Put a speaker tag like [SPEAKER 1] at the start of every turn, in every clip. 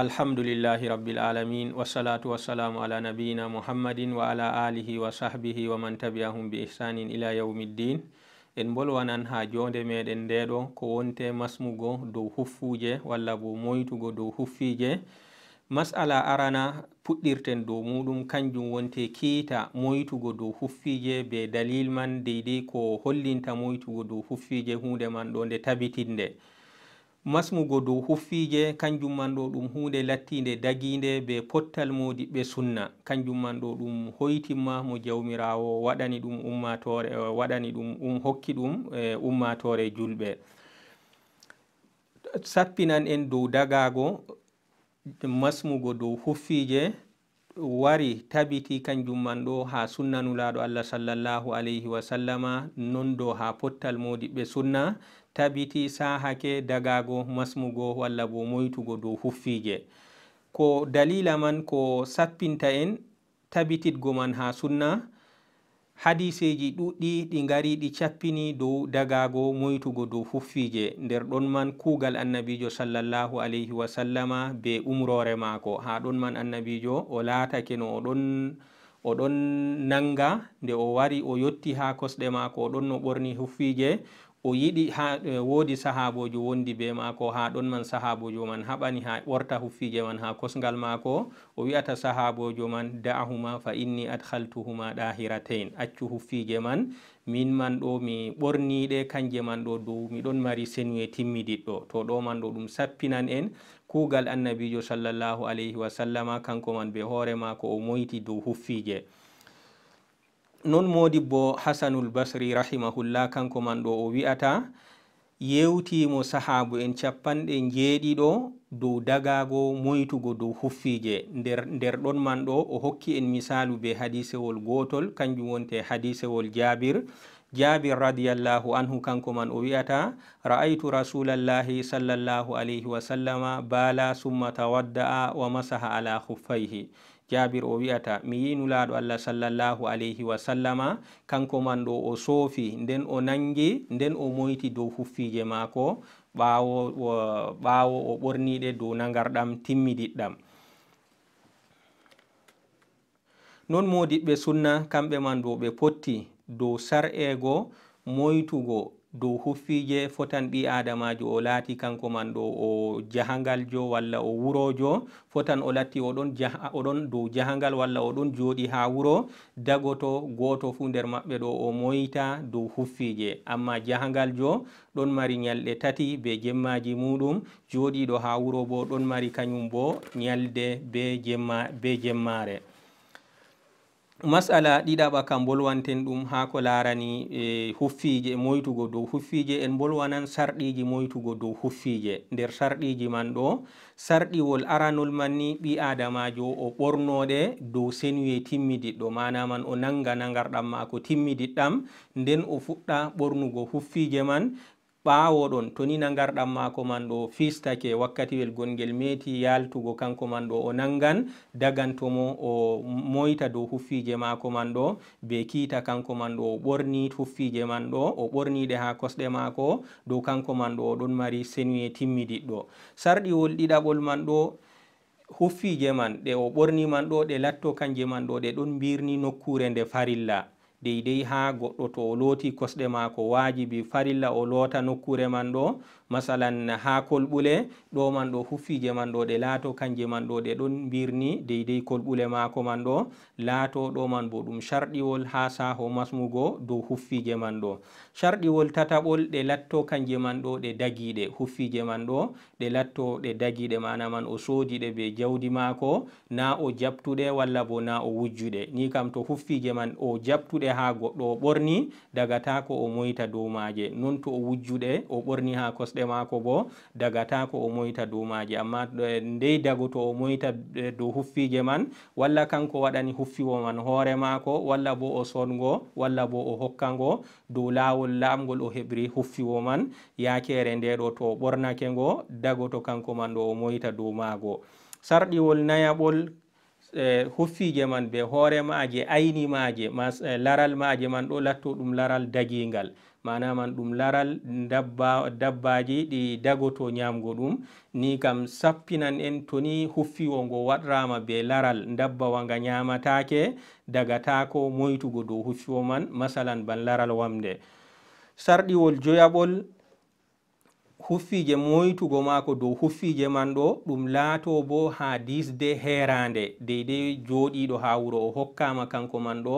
[SPEAKER 1] alhamdulillahi rabbil alamin wasalatu wassalamu ala nabiyina muhammadin wa ala alihi wa sahbihi wa man tabi'ahum bi ihsanin ila yawmi ddin en bolwanan ha jonde meɗen ndeɗo ko wonte masmugo dow huffuje walla bo moytugo dow huffije masala arana puɗɗirten dow muɗum kanjum wonte kiita moytugo dow huffije be dalil man deydi ko hollinta moytugo dow huffije hunde man ɗo nde tabitinde masmugo dow huffiije kanjum man ɗo ɗum hunde lattiinde dagiinde be pottal modiɓɓe sunna kanjum man ɗo ɗum hoytimma mo jawmirawo waɗani ɗum ummatore e, waɗani ɗum um hokki ɗum e ummatore julɓe sappinan en dow dagaago masmugo dow huffiije wari tabiti kanjum man ɗo ha sunnanulaɗo allah sallllahu alayhi wa sallama non do ha pottal modiɓɓe sunna tabiti sahake dagago masmugo walla bo moytugo dow huffije ko dalila man ko sappinta en tabitidgo man ha sunna hadiseji ɗuɗɗi ɗi ngari ɗi cappini dow dagago moytugo dow huffije nder ɗon man kugal annabijo sallallahu alayhi wasallama be umrore mako ha ɗon man annabijo o latake no oɗon oɗon nanga nde o wari o yotti ha kosɗe mako oɗon no ɓorni huffije o yiɗi ha e, woodi sahabojo wondi be maako ha ɗon man sahabojo man haɓani ha ɓorta huffije man ha kosgal maako o wi'ata sahabojo man da'ahuma fa inni adhaltuhuma dahiratain accu huffije man min man ɗo mi ɓorniɗe kanje man ɗo dow miɗon mari senuye timmiɗiɗɗo to ɗo man ɗo ɗum sappinan en kuugal annabijo sallllahu alayhi wa sallama kanko man be hoore maako o moyti dow huffije non modi bo hasanul basri rahimahullah kanko man ɗo o wi'ata yewtimo sahabu en capanɗe jeeɗiɗo dow dagago moytugo dow huffije nder nder ɗon man ɗo o hokki en misalu be hadisewol gotol kanjum wonte hadisewol jabir jabir radiallahu anhu kanko man o wi'ata ra'aytu rasulallahi sallallahu alayhi wa sallama bala summa tawadda'a wa masaha ala huffayhi jabir o wi'ata mi yi nulaɗo allah sallallahu alayhi wa sallama kanko man ɗo o soofi nden o nangi nden o moyti dow huffije maako ɓawo ɓawo o ɓorniɗe dow nagarɗam timmiɗiɗɗam noon modiɓɓe sunna kamɓe man ɗo ɓe potti dow sar'ego moytugo dow huffije fotan ɓi adamajo o laati kanko man ɗo o jahangal jo walla o wurojo fotan o latti oɗon dow jahangal walla oɗon joɗi ha wuro dagoto goto fu nder maɓɓe ɗo o moyita dow huffije amma jahangal jo ɗon mari nyalɗe tati be jemmaji muɗum joɗiɗo ha wuro bo ɗon mari kañum bo nyalde be jemmare masala ɗiɗaɓa kam bolwanten ɗum ha ko larani e huffije moytugo dow huffije en bolwanan sarɗiji moytugo dow huffije nder sarɗiji man ɗo sarɗiwol aranol man ni ɓi adamajo o ɓornoɗe dow senwiye timmiɗiɗɗo mana man o nanga nagarɗam mako timmiɗiɗɗam nden o fuɗɗa ɓornugo huffije man ɓawoɗon to nina garɗam mako man ɗo fistake wakkatiwel gongel meti yaltugo kanko man ɗo o nangan dagantomo o moyta dow huffije mako man ɗo be kiita kanko man ɗo o ɓorni huffije man ɗo o ɓorniɗe ha kosɗe mako dow kanko man ɗo oɗon mari senuye timmiɗiɗɗo sarɗi wolɗiɗaɓol man ɗo huffije man ɗe o ɓorni man ɗo ɗe latto kanje man ɗo ɗe ɗon birni nokkure nde farilla deidei ha goɗɗo to o looti kosɗe maako waajibi farilla o loota nokkure man ɗo masalan ha kolɓule ɗo man ɗo huffije man ɗo ɗe laato kanje man ɗo ɗe ɗon mbirni deidei kolɓule maako man ɗo laato ɗo man bo ɗum sharɗiwol ha saho masmugo dow huffije man ɗo sharɗiwol tataɓol ɗe latto kanje man ɗo ɗe dagiɗe huffije man ɗo ɗe latto ɗe dagiɗe mana man o soodiɗe be jawdi maako na o jaɓtuɗe walla bo na o wujjuɗe ni kam to huffije man o jaɓtuɗe ha goɗɗo o ɓorni dagata ko o moyta dow maaje noon to o wujjuɗe o ɓorni ha kosɗe maako bo dagata ko o moyta dow maaje amma e, ndey dago to o moyta e, dow huffiije man walla kanko waɗani huffiwo man hoore maako walla bo o songo walla bo o hokkango dow laawol laamgol o heɓri huffiwo man yakere nde ɗo to o ɓornake ngo dago to kanko man ɗo o moyta dow maago sarɗiwol nayaɓol E, huffiije man be hoore maaje ayni maaje mas e, laral maaje man ɗo latto ɗum laral dagiingal mana man ɗum laral dabba dabbaji ɗi dagoto ñamgo ɗum ni kam sappinan en toni huffiwo ngo waɗrama be laral dabbawa nga ñamatake daga tako moytugo dow huffiwo man masalan ban laral wamde sarɗiwol joyaɓol huffiije moytugo maako dow huffiije man ɗo ɗum laato bo haa disde heerande deydey jooɗiiɗo haa wuro o hokkaama kanko man ɗo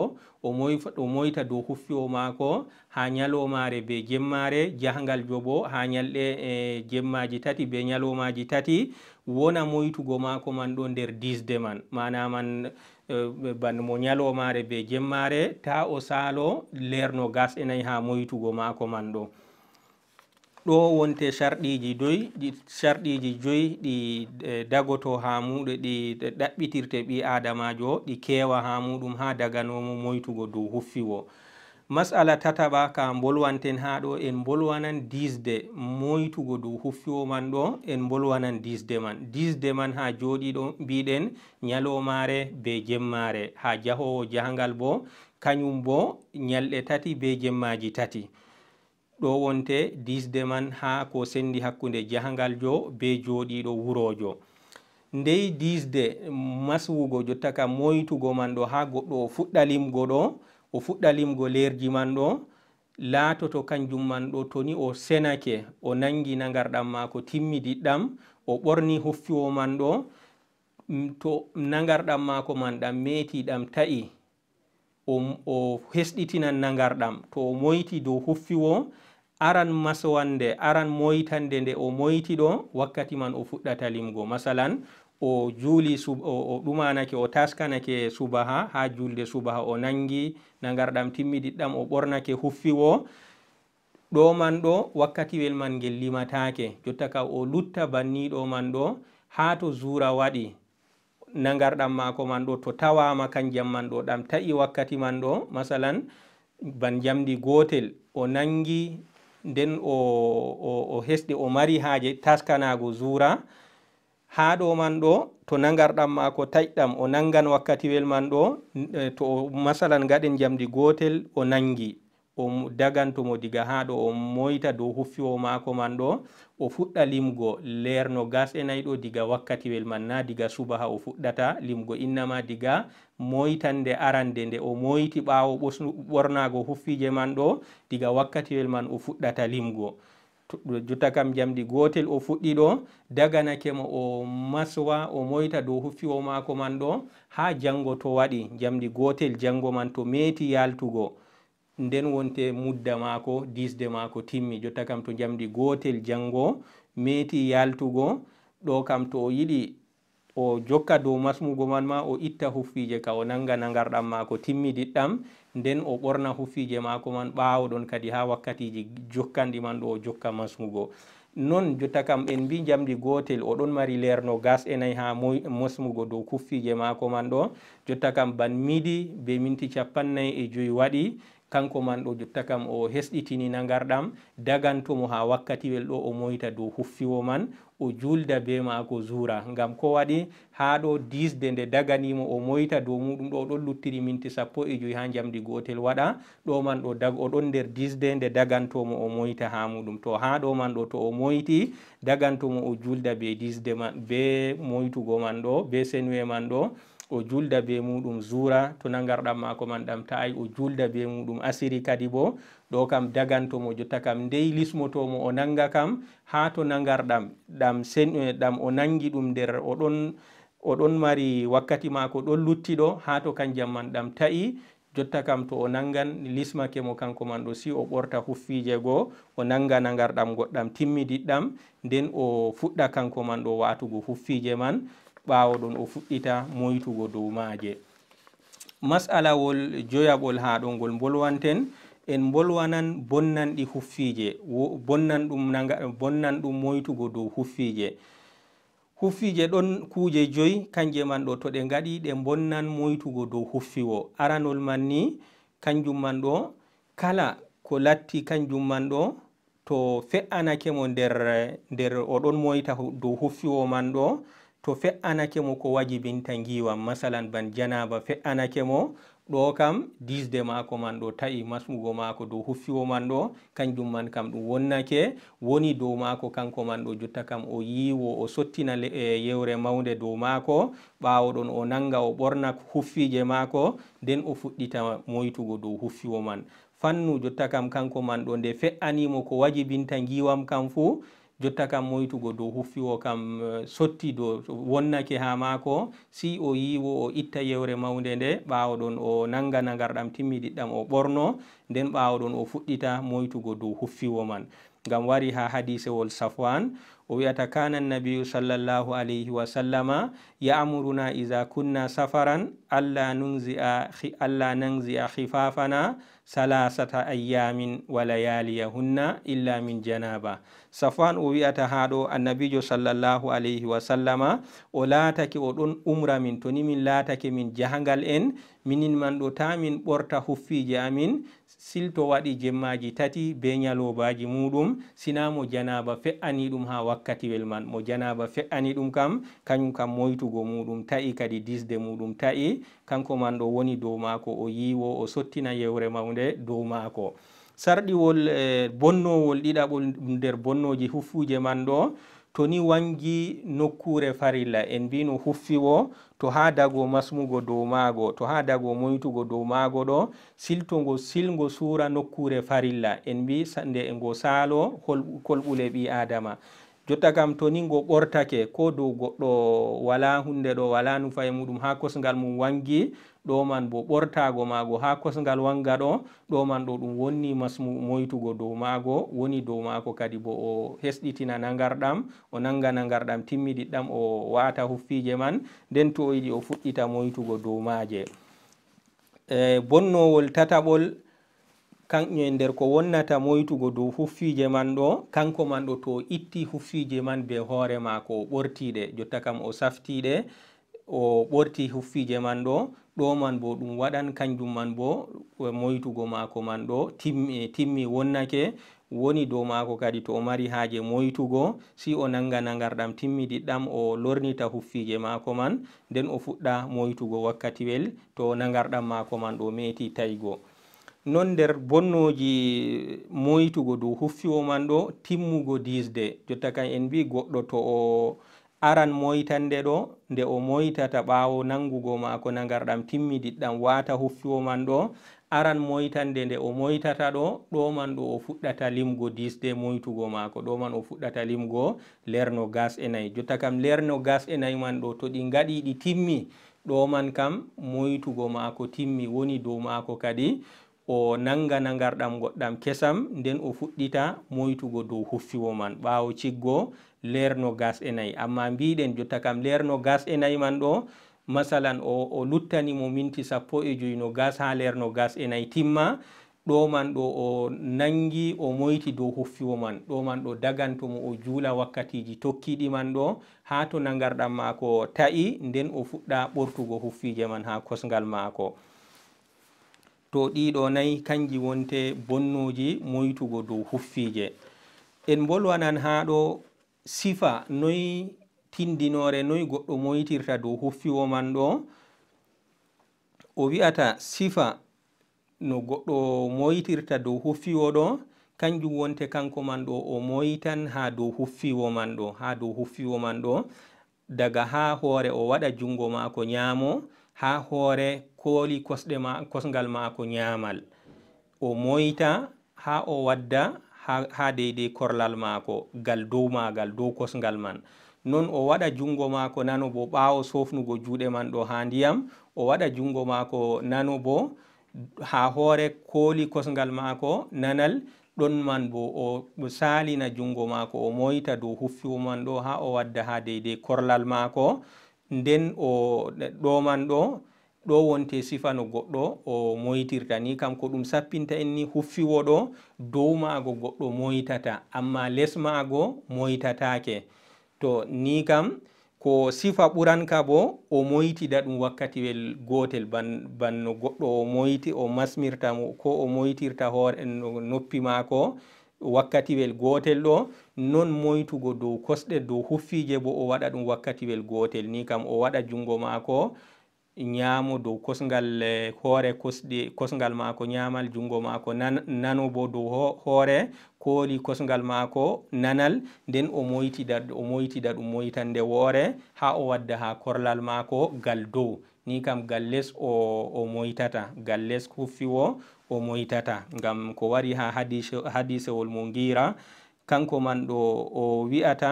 [SPEAKER 1] o moyta dow huffi o maako haa nyaloomaare be jemmaare jahngal jobo haa nyalɗe e, jemmaaji tati be nyaloomaaji tati wona moytugo maako man ɗo nder disde man manaman e, e, ban mo nyaloomaare be jemmaare taa o saalo lerno gas enayi haa moytugo maako man ɗo ɗo wonte sarɗiji joyi ɗi sarɗiji joyi ɗi e, dagoto ha muɗe ɗi ɗaɓɓitirte ɓi adamajo o ɗi kewa ha muɗum ha daganomo moytugo dow huffiwo masala tataɓa ka bolwanten ha ɗo en bolwanan disde moytugo dow huffiwo man ɗo en bolwanan disde man disde man ha joɗiɗo mbiɗen ñalomare be jemmare ha jahowo jahangal bo kañum bo ñalɗe tati be jemmaji tati ɗo wonte disde man ha ko sendi hakkunde jahangal jo be joɗiɗo wurojo ndey disde maswugo jotta kam moytugo man ɗo ha goɗɗo o fuɗɗa limgo ɗo o fuɗɗa limgo lerji man ɗo laatoto kanjum man ɗo toni o senake o nangi nagarɗam mako timmiɗiɗɗam o ɓorni huffiwo man ɗo to nagarɗam mako man ɗam meti ɗam ta'i o hesɗitinan nagarɗam to o moyti dow huffi wo aran masowan nde aran moytande nde o moyti ɗo wakkati man o fuɗɗata limgo masalan o juuli o ɗumanake o taskanake subaha ha julde subaha o nangi nagarɗam timmiɗiɗɗam o ɓornake huffi wo ɗo man ɗo wakkatiwel man gel limatake jottaka o lutta banniɗo man ɗo ha to zura waɗi nagarɗam maako man ɗo to tawama kanjam man ɗo ɗam ta'i wakkati man ɗo masalan ban jamdi gotel o nangi nden o, o, o hesɗe o mari haaje taskanago zura ha ɗo man ɗo to nagarɗam maako taƴɗam o nangan wakkati wel man ɗo e, to masalan gaɗen jamdi gotel o nangi o dagantomo diga ha ɗo o moyta dow huffiwo mako man ɗo o fuɗɗa limgo lerno gas enayi ɗo diga wakkati wel man na diga subaha o fuɗɗata limgo innama diga moytande arande nde o moyti ɓawo ɓornago huffije man ɗo diga wakkati wel man o fuɗɗata limgo jotta kam jamɗi gotel o fuɗɗi ɗo daganakemo o maswa o moyta dow huffiwo mako man ɗo ha jango to waɗi jamɗi gotel jango man to meti yaltugo nden wonte mudda maako disde maako timmi jotta kam to jamdi gotel jango meti yaltugo ɗo kam to o yiɗi o jokka dow masmugo man ma o itta huffije ka o nanga nagarɗam maako timmi diɗɗam nden o ɓorna huffije maako man ɓawoɗon kadi ha wakkatiji jokkanɗi man ɗo o jokka masmugo non jotta kam en mbi jamdi gotel oɗon mari lerno gas enayi ha mosmugo dow kuffije maako man ɗo jotta kam ban miɗi be minti capannayi e joyi waɗi kanko man ɗo jotta kam o hesɗitini nagarɗam dagantomo ha wakkatiwel ɗo o moyita dow huffiwo man o julda be mako zura ngam ko waɗi ha ɗo disde nde daganimo o moyita dow muɗum ɗo ɗon luttiri minti sappo e joyi ha jamdi gotel waɗa ɗo man ɗo o ɗon nder disde nde dagantomo o moyita ha muɗum to ha ɗo man ɗo to o moyti dagantomo o julda be disde man be moytugo man ɗo be senuwe man ɗo o julda be muɗum zura to nagarɗam mako man ɗam ta ayi o julda be muɗum asiri kadi bo ɗo kam dagantomo jotta kam ndey lismotomo o nanga kam ha to nagarɗam ɗam eh, ɗam o nangi ɗum nder oɗon oɗon mari wakkati mako ɗon luttiɗo ha to kanjam man ɗam ta'i jotta kam to o nangan lismakemo kanko man ɗo si o ɓorta huffije goo o nanga nagarɗam goɗɗam timmiɗiɗɗam nden o fuɗɗa kanko man ɗo watugo huffije man ɓawo ɗon o fuɗɗita moytugo dow maaje masalawol joyaɓol ha ɗo ngol bolwanten en bolwanan bonnanɗi huffiije bonnan ɗum naga bonnan ɗum moytugo dow huffiije huffiije ɗon kuuje joyi kanje man ɗo to ɗe ngaɗi ɗe bonnan moytugo dow huffiwo aranol man ni kanjum man ɗo kala ko latti kanjum man ɗo to fe'anake mo nder nder oɗon moyta dow huffiwo man ɗo to fe'anake mo ko wajibinta ngiwam masalan ban janaba fe'anake mo ɗo kam disde maako man ɗo taƴi masmugo maako dow huffiwo man ɗo kanjum man kam ɗum wonnake woni dow maako kanko man ɗo jotta kam o yiwo o sottina e yewre mawde dow maako ɓawo ɗon o nanga o ɓorna huffije maako nden o fuɗɗita moytugo dow huffiwo man fannu jotta kam kanko man ɗo nde fe'animo ko wajibinta ngiwam kam fuu jotta kam moytugo dow huffiwo kam eh, sotti dow wonnake ha maako si o yiwo o itta yewre mawnde nde ɓawo ɗon o nangana ngarɗam timmiɗiɗɗam o ɓorno nden ɓawo ɗon o fuɗɗita moytugo dow huffiwo man ngam wari ha hadisewol safwan o wiyata kana annabiyu sallllahu alayhi wa sallama ya'muruna ida kunna safaran alla nanzi'a khifafana salasata ayyamin wa layaliyahunna illa min janaba safwan o wi'ata ha ɗo annabijo sallllahu alayhi wa sallama o laatake o ɗon umra min to ni min laatake min jahangal en minin man ɗo ta min ɓorta huffije amin silto waɗi jemmaji tati be nyalobaji muɗum sina mo janaba fe'ani ɗum ha wakkatiwel man mo janaba fe'ani ɗum kam kañum kam moytugo muɗum ta'i kadi disde muɗum ta'i kanko man ɗo woni dow mako o yiwo o sottina yewre mawde dow mako sarɗiwol eh, bonnowol ɗiɗaɓol nder bonnoji huffuje man ɗo to ni wangi nokkure farilla en mbino huffi wo to ha dago masmugo dow maago to ha dago moytugo dow maago ɗo siltogo silgo suura nokkure farilla en mbi nde ngo saalo kolɓule ɓi adama jotta kam to ni go ɓortake ko dow goɗɗo wala hunde ɗo wala nufaye muɗum ha kosgal mum wangi ɗo man bo ɓortago mago ha kosgal wanga ɗo ɗo man ɗo ɗum wonni masmu moytugo dow mago woni dow mako kadi bo o hesɗitina nagarɗam o nanga nagarɗam timmiɗiɗɗam o wata huffije man nden to o yiɗi o fuɗɗita moytugo dow maje e, bonnowol tataɓol kane nder ko wonnata moytugo dow huffije man ɗo kanko man ɗo to o itti huffije man be hoore mako o ɓortiɗe jotta kam o saftiɗe o ɓorti huffije man ɗo ɗo man bo ɗum waɗan kanjum man bo e moytugo maako man ɗo timmi wonnake woni dow maako kadi to o mari haaje moytugo si o nannga nagarɗam timmiɗiɗɗam o lornita huffiije maako man nden o fuɗɗa moytugo wakkati wel to nagarɗam maako man ɗo meti taygo non nder bonnoji moytugo dow huffiwo man ɗo timmugo disde jotta kan en mbi goɗɗo to o aran moyitande ɗo nde o moyitata ɓawo nangugo mako nagarɗam timmiɗiɗɗam wata huffiwo man ɗo aran moyitande nde o moyitata ɗo ɗo man ɗo o fuɗɗata limgo disde moytugo mako ɗo man o fuɗɗata limgo lerno gas e nayi jotta kam lerno gas e nayi man ɗo to ɗi gaɗiɗi timmi ɗo man kam moytugo mako timmi woni dow mako kadi o nanga nagarɗam goɗɗam kesam nden o fuɗɗita moytugo dow huffiwo man ɓawo ciggo lerno gas e nayi amma mbiɗen jotta kam lerno gas e nayi man ɗo masalan o, o luttanimo minti sappo e joyi no gas ha lerno gas e nayi timma ɗo man ɗo o nangi o moyti dow huffiwo man ɗo man ɗo dagantomo o juula wakkatiji tokkiɗi man ɗo ha to nagarɗam maako ta'i nden o fuɗɗa ɓortugo huffije man ha kosgal maako to ɗiɗo nayi kanji wonte bonnoji moytugo dow huffije en bolwanan ha ɗo sifa noy tindinore noy goɗɗo moytirta dow huffiwo man ɗo o wi'ata sifa no goɗɗo moytirta dow huffiwo ɗo kanjum wonte kanko man ɗo o moytan ha dow huffiwo man ɗo ha dow huffiwo man ɗo daga ha hoore o waɗa jungo maako nyaamo ha hoore kooli kosɗe ma kosgal maako nyaamal o moyta ha o wadda ha deydey korlal maako gal dow maagal dow kosngal man non o waɗa junngo maako nano bo ɓaawo sofnugo juuɗe man ɗo haa ndiyam o waɗa junngo maako nano bo haa hoore kooli kosngal maako nanal ɗon man bo o saalina junngo maako o moyita dow huffiwo man ɗo haa o wadda haa deydey korlal maako nden o ɗo man ɗo ɗo wonte sifa no goɗɗo o moytirta ni kam ko ɗum sappinta en ni huffiwoɗo dow maago goɗɗo moytata amma les maago moytatake to ni kam ko sifa ɓuranka bo o moytida ɗum wakkati wel gotel banno goɗɗo o moyti o masmirta ko o moytirta hoore noppi maako wakkati wel gotel ɗo non moytugo dow kosɗe dow huffije bo o waɗa ɗum wakkati wel gotel ni kam o waɗa jungo maako ñaamo dow kosgal e, hoore kosɗe kosgal maako ñaamal junngo maako nano bo dow hoore kooli kosgal maako nanal nden o moytida o moytida ɗum moyta nde woore haa o wadda haa korlal maako ngal dow ni kam ngal les o o moytata ngal les huffi wo o moytata ngam ko wari haa hadisewol mo ngiira kanko man ɗo o wi'ata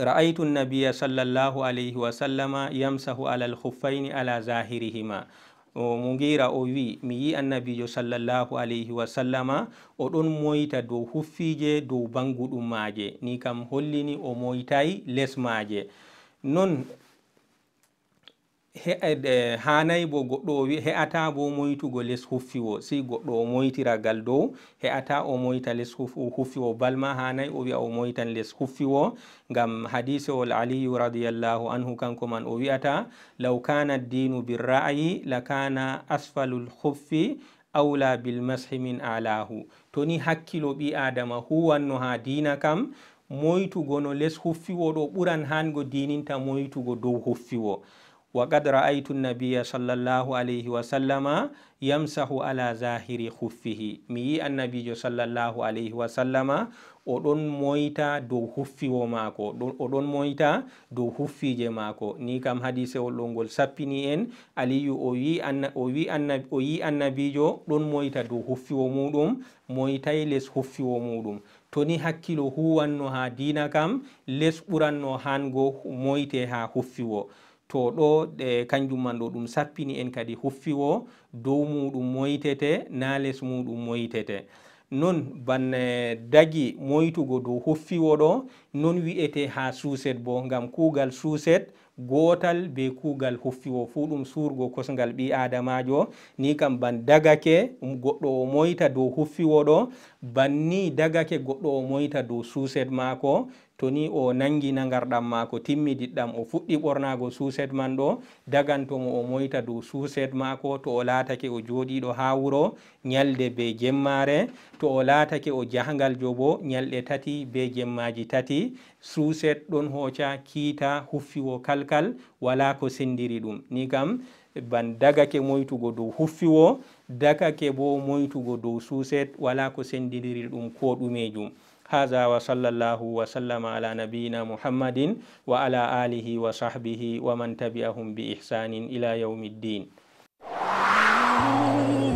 [SPEAKER 1] رأيت النبي صلى الله عليه وسلم يمسح على الخفين على ظاهرهما mo gira o wi mi yi annabijo sallllahu alayhi wa sallama oɗon moyta dow huffiije dow banguɗum maaje ni kam hollini o moytayi les maaje non hanay bo goɗɗo o he'ata bo moytugo les huffi wo si goddo o moytira moytiragal dow he'ata o moyta les huffi wo balma hanay o wi'a o moytan les huffi wo ngam hadise ol aliyu radiallahu anhu kanko man o wi'ata law kana dinu birra'yi la kana asfalu lhuffi awla bilmashi min alahu to ni hakkilo ɓi adama huwanno ha dina kam moytugo no les huffi huffiwo ɗo ɓuran hango dininta moytugo dow wo wakad raaitu ra'aytu an-nabiyya sallallahu alayhi yamsahu ala zahiri huffihi mi yi annabijo sallallahu alaihi wa o oɗon moyta dow huffiwo maako oɗon moyta dow huffije maako ni kam hadise ɗo ngol sappini en aliyu o yi annabijo ɗon moyta dow huffiwo muɗum moytay les huffiwo muɗum to ni hakkilo huwanno ha dina kam les ɓuranno hango moyte ha huffiwo to ɗo ɗe kanjum man ɗo ɗum sappini en kadi huffiwo dow muɗum moytete na les muɗum moytete non banne dagi moytugo dow huffiwo ɗo non wi'ete ha suset bo ngam kuugal suset gotal be kuugal huffiwo fuu ɗum surgo kosgal ɓi adamajo ni kam ban dagake goɗɗo o moyta dow huffiwo ɗo banni dagake goɗɗo o moyta dow suset maako to ni o nangina ngarɗam maako timmi diɗɗam o fuɗɗi ɓornaago suset man ɗo dagantomo o moyta dow suset maako to o laatake o jooɗiiɗo haa wuro nyalde be jemmaare to o laatake o jahangal jo bo nyalɗe tati be jemmaaji tati suset ɗon hooca kiita huffiwo kalkal walaa ko sendiri ɗum ni kam ban dagake moytugo dow huffiwo dagake bo moytugo dow suset walaa ko sendiriri ɗum koo ɗumeejum هذا وصلى الله وسلم على نبينا محمد وعلى آله وصحبه ومن تبعهم بإحسان إلى يوم الدين